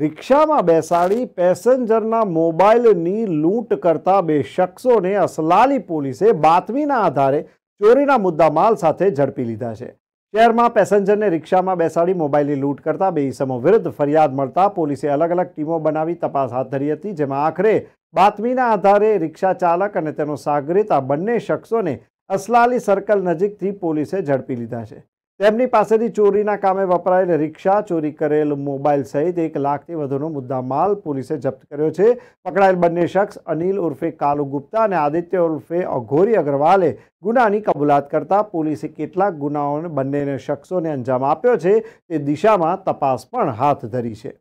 રિક્ષામાં બેસાડી પેસેન્જરના મોબાઈલની લૂંટ કરતા બે શખ્સોને અસલાલી પોલીસે બાતમીના આધારે ચોરીના મુદ્દા માલ સાથે ઝડપી લીધા છે શહેરમાં પેસેન્જરને રિક્ષામાં બેસાડી મોબાઈલની લૂંટ કરતા બે ઇસમો વિરુદ્ધ ફરિયાદ મળતા પોલીસે અલગ અલગ ટીમો બનાવી તપાસ હાથ ધરી હતી જેમાં આખરે બાતમીના આધારે રિક્ષા ચાલક અને તેનો સાગરીત આ બંને શખ્સોને અસલાલી સર્કલ નજીકથી પોલીસે ઝડપી લીધા છે તેમની પાસેથી ચોરીના કામે વપરાયેલ રિક્ષા ચોરી કરેલ મોબાઈલ સહિત એક લાખથી વધુનો મુદ્દામાલ પોલીસે જપ્ત કર્યો છે પકડાયેલ બંને શખ્સ અનિલ ઉર્ફે કાલુ ગુપ્તા અને આદિત્ય ઉર્ફે અઘોરી અગ્રવાલે ગુનાની કબૂલાત કરતા પોલીસે કેટલાક ગુનાઓને બંનેને શખ્સોને અંજામ આપ્યો છે તે દિશામાં તપાસ પણ હાથ ધરી છે